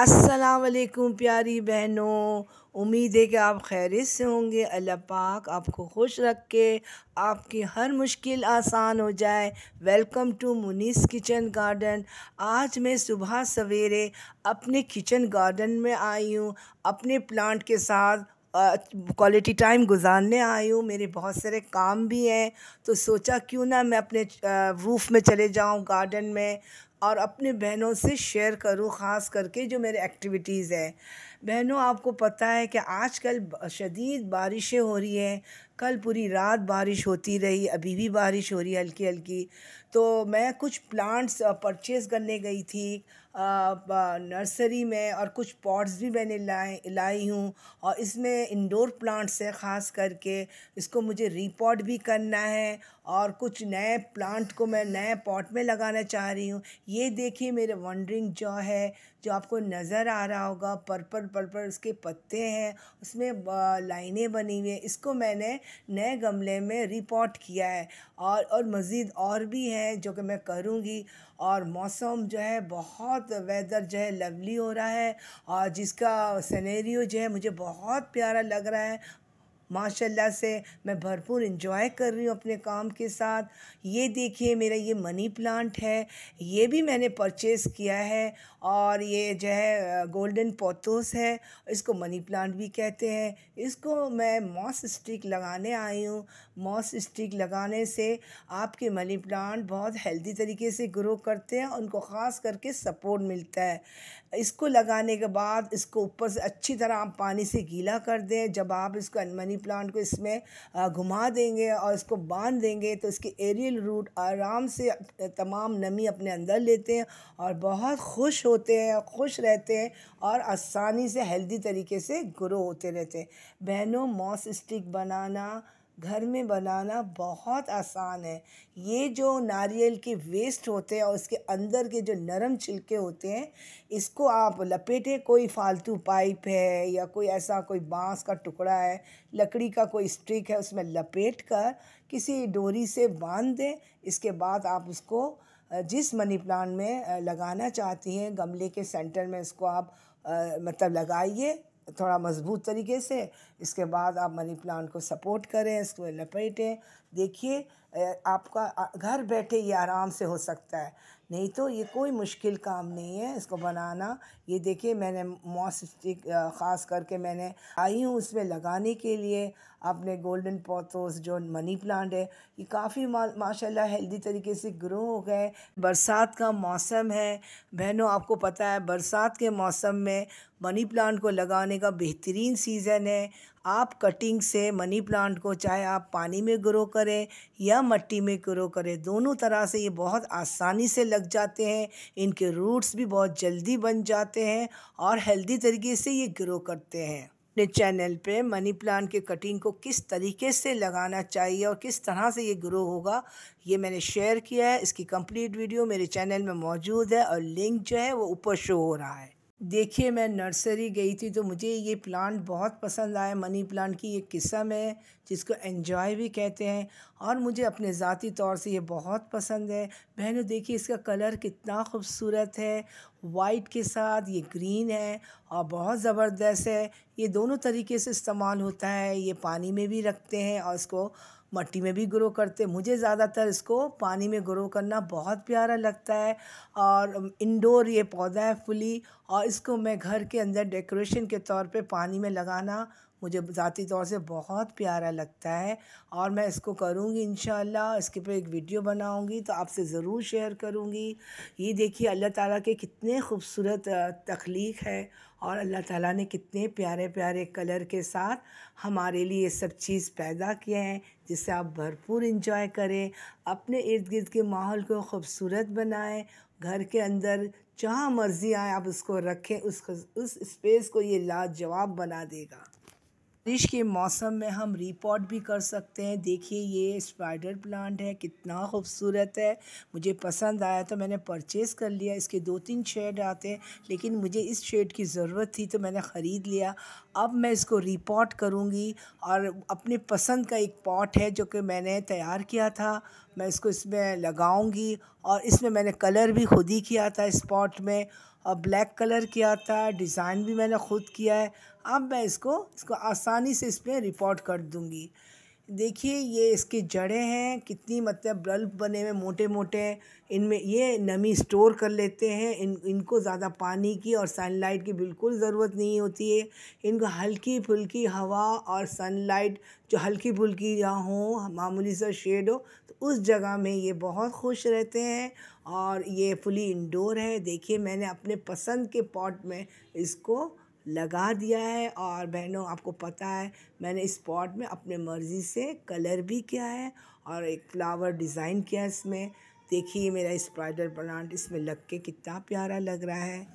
अस्सलाम वालेकुम प्यारी बहनों उम्मीद है कि आप खैरियत से होंगे अल्लाह पाक आपको खुश रख के आपकी हर मुश्किल आसान हो जाए welcome to Munis kitchen garden आज मैं सुबह सवेरे अपने किचन गार्डन में आई हूँ अपने प्लांट के साथ क्वालिटी टाइम गुजारने आई हूँ मेरे बहुत सारे काम भी हैं तो सोचा क्यों ना मैं अपने रूफ़ में चले जाऊँ गार्डन में और अपने बहनों से शेयर करूं ख़ास करके जो मेरे एक्टिविटीज़ हैं बहनों आपको पता है कि आजकल शदीद बारिशें हो रही हैं कल पूरी रात बारिश होती रही अभी भी बारिश हो रही है हल्की हल्की तो मैं कुछ प्लांट्स परचेज़ करने गई थी नर्सरी में और कुछ पॉट्स भी मैंने लाए लाई हूँ और इसमें इंडोर प्लांट्स है ख़ास करके इसको मुझे रीपॉट भी करना है और कुछ नए प्लांट को मैं नए पॉट में लगाना चाह रही हूँ ये देखिए मेरे वंडरिंग जो है जो आपको नज़र आ रहा होगा पर्पल पर्पल इसके पत्ते हैं उसमें लाइनें बनी हुई हैं इसको मैंने नए गमले में रिपोर्ट किया है और और मज़ीद और भी हैं जो कि मैं करूँगी और मौसम जो है बहुत वेदर जो है लवली हो रहा है और जिसका सनेरियो जो है मुझे बहुत प्यारा लग रहा है माशाल्लाह से मैं भरपूर इन्जॉय कर रही हूँ अपने काम के साथ ये देखिए मेरा ये मनी प्लांट है ये भी मैंने परचेज़ किया है और ये जो है गोल्डन पोतोस है इसको मनी प्लांट भी कहते हैं इसको मैं मॉस स्टिक लगाने आई हूँ मॉस स्टिक लगाने से आपके मनी प्लांट बहुत हेल्दी तरीके से ग्रो करते हैं उनको ख़ास करके सपोर्ट मिलता है इसको लगाने के बाद इसको ऊपर से अच्छी तरह आप पानी से गीला कर दें जब आप इसको अनमनी प्लांट को इसमें घुमा देंगे और इसको बांध देंगे तो इसके एरियल रूट आराम से तमाम नमी अपने अंदर लेते हैं और बहुत खुश होते हैं खुश रहते हैं और आसानी से हेल्दी तरीके से ग्रो होते रहते हैं बहनों मॉस स्टिक बनाना घर में बनाना बहुत आसान है ये जो नारियल के वेस्ट होते हैं और इसके अंदर के जो नरम छिलके होते हैं इसको आप लपेटें कोई फालतू पाइप है या कोई ऐसा कोई बांस का टुकड़ा है लकड़ी का कोई स्टिक है उसमें लपेट कर किसी डोरी से बांध दें इसके बाद आप उसको जिस मनी प्लांट में लगाना चाहती हैं गमले के सेंटर में इसको आप मतलब लगाइए थोड़ा मज़बूत तरीके से इसके बाद आप मनी प्लांट को सपोर्ट करें इसको लपेटें देखिए आपका घर बैठे ये आराम से हो सकता है नहीं तो ये कोई मुश्किल काम नहीं है इसको बनाना ये देखिए मैंने मॉस स्टिक ख़ास करके मैंने आई हूँ उसमें लगाने के लिए अपने गोल्डन पोथोस जो मनी प्लांट है ये काफ़ी मा, माशाल्लाह हेल्दी तरीके से ग्रो हो गए बरसात का मौसम है बहनों आपको पता है बरसात के मौसम में मनी प्लांट को लगाने का बेहतरीन सीज़न है आप कटिंग से मनी प्लांट को चाहे आप पानी में ग्रो करें या मट्टी में ग्रो करें दोनों तरह से ये बहुत आसानी से लग जाते हैं इनके रूट्स भी बहुत जल्दी बन जाते हैं और हेल्दी तरीके से ये ग्रो करते हैं अपने चैनल पे मनी प्लांट के कटिंग को किस तरीके से लगाना चाहिए और किस तरह से ये ग्रो होगा ये मैंने शेयर किया है इसकी कंप्लीट वीडियो मेरे चैनल में मौजूद है और लिंक जो है वो ऊपर शो हो रहा है देखिए मैं नर्सरी गई थी तो मुझे ये प्लांट बहुत पसंद आया मनी प्लांट की एक किस्म है जिसको एन्जॉय भी कहते हैं और मुझे अपने ज़ाती तौर से ये बहुत पसंद है बहनों देखिए इसका कलर कितना खूबसूरत है वाइट के साथ ये ग्रीन है और बहुत ज़बरदस्त है ये दोनों तरीके से इस्तेमाल होता है ये पानी में भी रखते हैं और इसको मट्टी में भी ग्रो करते मुझे ज़्यादातर इसको पानी में ग्रो करना बहुत प्यारा लगता है और इंडोर ये पौधा है फुली और इसको मैं घर के अंदर डेकोरेशन के तौर पे पानी में लगाना मुझे ज़ाती तौर से बहुत प्यारा लगता है और मैं इसको करूँगी इन इसके पे एक वीडियो बनाऊँगी तो आपसे ज़रूर शेयर करूँगी ये देखिए अल्लाह ताला के कितने खूबसूरत तख्लीक है और अल्लाह ताला ने कितने प्यारे प्यारे कलर के साथ हमारे लिए सब चीज़ पैदा किए हैं जिससे आप भरपूर इंजॉय करें अपने इर्द गिर्द के माहौल को खूबसूरत बनाएँ घर के अंदर जहाँ मर्ज़ी आए आप उसको रखें उस उस स्पेस को ये लाजवाब बना देगा बारिश के मौसम में हम रिपॉट भी कर सकते हैं देखिए ये स्पाइडर प्लांट है कितना खूबसूरत है मुझे पसंद आया तो मैंने परचेज़ कर लिया इसके दो तीन शेड आते हैं लेकिन मुझे इस शेड की ज़रूरत थी तो मैंने ख़रीद लिया अब मैं इसको रिपोर्ट करूँगी और अपने पसंद का एक पॉट है जो कि मैंने तैयार किया था मैं इसको इसमें लगाऊँगी और इसमें मैंने कलर भी खुद ही किया था इस पॉट में और ब्लैक कलर किया था डिज़ाइन भी मैंने खुद किया है अब मैं इसको इसको आसानी से इसमें रिपोर्ट कर दूँगी देखिए ये इसकी जड़ें हैं कितनी मतलब बल्ब बने हुए मोटे मोटे इनमें ये नमी स्टोर कर लेते हैं इन इनको ज़्यादा पानी की और सनलाइट की बिल्कुल ज़रूरत नहीं होती है इनको हल्की फुल्की हवा और सनलाइट जो हल्की फुल्की या हो मामूली सा शेड हो तो उस जगह में ये बहुत खुश रहते हैं और ये फुली इंडोर है देखिए मैंने अपने पसंद के पॉट में इसको लगा दिया है और बहनों आपको पता है मैंने इस पॉट में अपने मर्ज़ी से कलर भी किया है और एक फ्लावर डिज़ाइन किया है इसमें देखिए मेरा स्पाइडर प्लांट इसमें लग के कितना प्यारा लग रहा है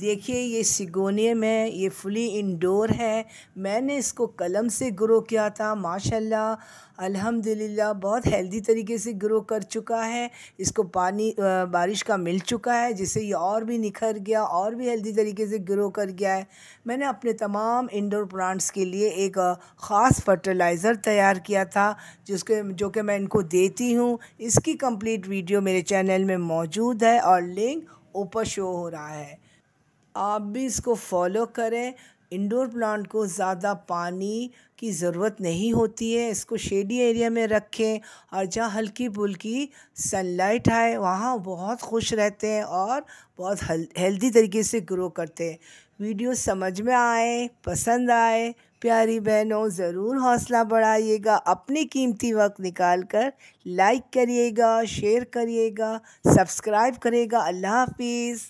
देखिए ये सिगोनियम में ये फुली इंडोर है मैंने इसको कलम से ग्रो किया था माशाल्लाह अल्हम्दुलिल्लाह बहुत हेल्दी तरीके से ग्रो कर चुका है इसको पानी आ, बारिश का मिल चुका है जिससे ये और भी निखर गया और भी हेल्दी तरीके से ग्रो कर गया है मैंने अपने तमाम इंडोर प्लांट्स के लिए एक ख़ास फर्टिलाइज़र तैयार किया था जिसके जो कि मैं इनको देती हूँ इसकी कम्प्लीट वीडियो मेरे चैनल में मौजूद है और लिंक ऊपर शो हो रहा है आप भी इसको फॉलो करें इंडोर प्लांट को ज़्यादा पानी की ज़रूरत नहीं होती है इसको शेडी एरिया में रखें और जहाँ हल्की पुल्की सनलाइट आए वहाँ बहुत खुश रहते हैं और बहुत हेल्दी तरीके से ग्रो करते हैं वीडियो समझ में आए पसंद आए प्यारी बहनों ज़रूर हौसला बढ़ाइएगा अपने कीमती वक्त निकाल कर लाइक करिएगा शेयर करिएगा सब्सक्राइब करिएगा अल्लाह हाफिज़